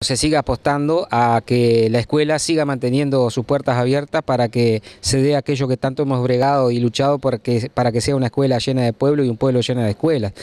Se siga apostando a que la escuela siga manteniendo sus puertas abiertas para que se dé aquello que tanto hemos bregado y luchado para que, sea una escuela llena de pueblo y un pueblo lleno de escuelas.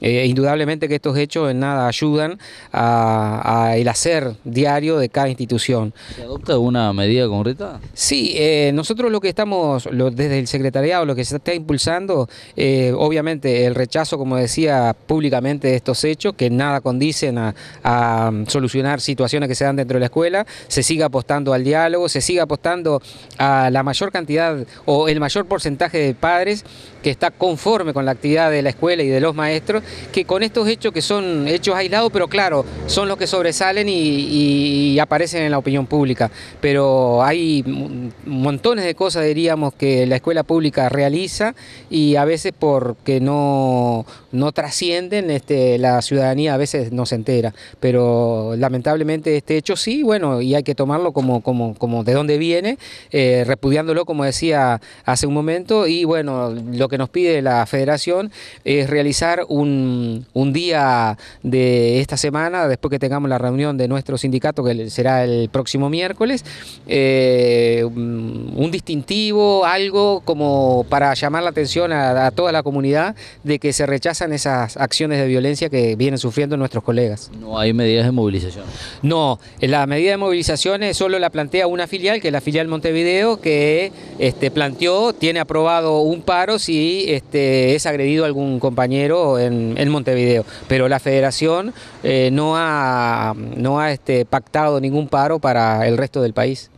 Eh, indudablemente que estos hechos en nada ayudan a, el hacer diario de cada institución. ¿Se adopta una medida concreta? Sí, eh, nosotros lo que estamos, desde el secretariado, lo que se está impulsando, eh, obviamente el rechazo, como decía públicamente, de estos hechos que nada condicen a, a solucionar situaciones que se dan dentro de la escuela, se siga apostando al diálogo, se siga apostando a la mayor cantidad o el mayor porcentaje de padres que está conforme con la actividad de la escuela y de los maestros, que con estos hechos que son hechos aislados, pero claro, son los que sobresalen y, aparecen en la opinión pública. Pero hay montones de cosas, diríamos, que la escuela pública realiza y a veces porque no, no trascienden, este, la ciudadanía a veces no se entera. Pero lamentablemente lamentablemente este hecho sí, bueno, y hay que tomarlo como, como, de dónde viene, eh, repudiándolo como decía hace un momento, y bueno, lo que nos pide la federación es realizar un, un día de esta semana, después que tengamos la reunión de nuestro sindicato, que será el próximo miércoles, eh, un distintivo, algo como para llamar la atención a toda la comunidad de que se rechazan esas acciones de violencia que vienen sufriendo nuestros colegas. No hay medidas de movilización. No, la medida de movilizaciones solo la plantea una filial, que es la filial Montevideo, que este, planteó, tiene aprobado un paro si este, es agredido algún compañero en, Montevideo. Pero la federación eh, no ha, no ha este, pactado ningún paro para el resto del país.